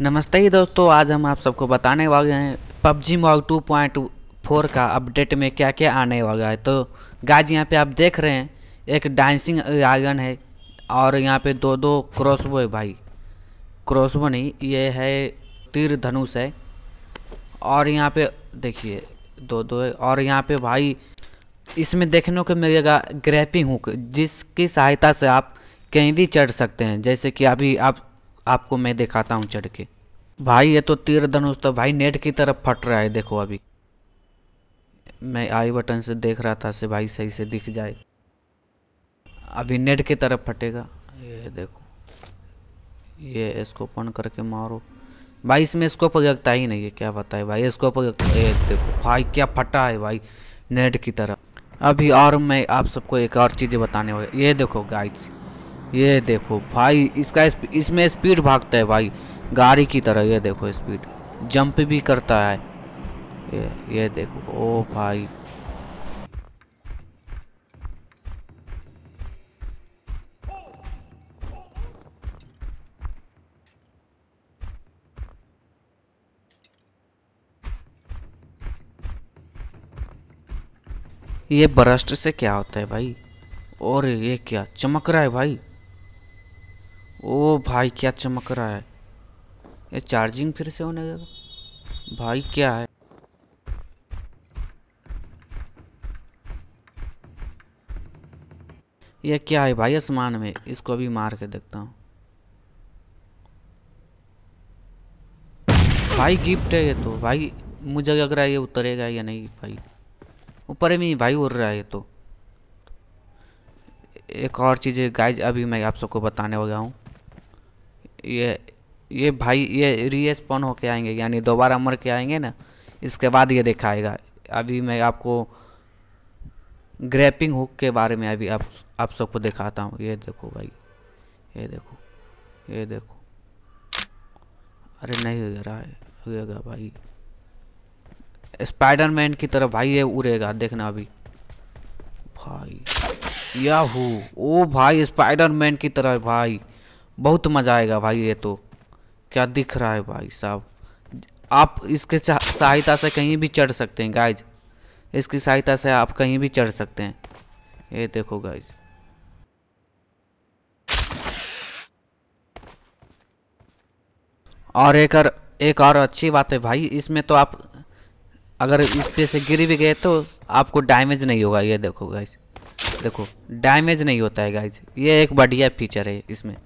नमस्ते ही दोस्तों आज हम आप सबको बताने वाले हैं पबजी मॉल 2.4 का अपडेट में क्या क्या आने वाला है तो गाज यहाँ पे आप देख रहे हैं एक डांसिंग आयन है और यहाँ पे दो दो क्रॉसबो है भाई क्रॉसबो नहीं ये है तीर धनुष है और यहाँ पे देखिए दो दो है और यहाँ पे भाई इसमें देखने को मिलेगा ग्रैपिंग हुक जिसकी सहायता से आप कहीं भी चढ़ सकते हैं जैसे कि अभी आप आपको मैं दिखाता हूँ चढ़ के भाई ये तो तीर धनुष तो भाई नेट की तरफ फट रहा है देखो अभी मैं आई बटन से देख रहा था से भाई सही से दिख जाए अभी नेट की तरफ फटेगा ये देखो ये स्कोप ऑन करके मारो भाई इसमें स्कोप लगता ही नहीं है क्या बताए भाई स्कोप ये देखो भाई क्या फटा है भाई नेट की तरफ अभी और मैं आप सबको एक और चीज़ बताने वाली ये देखो गाइड्स ये देखो भाई इसका इसमें स्पीड भागता है भाई गाड़ी की तरह ये देखो स्पीड जंप भी करता है ये ये देखो ओ भाई ये बरस्ट से क्या होता है भाई और ये क्या चमक रहा है भाई ओ भाई क्या चमक रहा है ये चार्जिंग फिर से होने लगा भाई क्या है ये क्या है भाई आसमान में इसको अभी मार के देखता हूँ भाई गिफ्ट है ये तो भाई मुझे लग रहा है ये उतरेगा या नहीं भाई ऊपर में भाई उड़ रहा है ये तो एक और चीज़ है गाइज अभी मैं आप सबको बताने वाला हूँ ये ये भाई ये रीस्पॉन होके आएंगे यानी दोबारा मर के आएंगे ना इसके बाद ये दिखाएगा अभी मैं आपको ग्रैपिंग हुक के बारे में अभी आप आप सबको दिखाता हूँ ये देखो भाई ये देखो ये देखो अरे नहीं हो रहा है उगेगा भाई स्पाइडरमैन की तरफ भाई ये उड़ेगा देखना अभी भाई याहू ओ भाई स्पाइडरमैन की तरह भाई बहुत मज़ा आएगा भाई ये तो क्या दिख रहा है भाई साहब आप इसके सहायता से कहीं भी चढ़ सकते हैं गाइज इसकी सहायता से आप कहीं भी चढ़ सकते हैं ये देखो गाइज और एक और एक और अच्छी बात है भाई इसमें तो आप अगर इस पे से गिर भी गए तो आपको डैमेज नहीं होगा ये देखो गाइज देखो डैमेज नहीं होता है गाइज ये एक बढ़िया फीचर है इसमें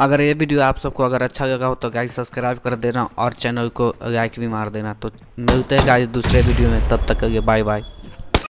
अगर ये वीडियो आप सबको अगर अच्छा लगा हो तो गाइस सब्सक्राइब कर देना और चैनल को लाइक भी मार देना तो मिलते हैं गाइस दूसरे वीडियो में तब तक के लिए बाय बाय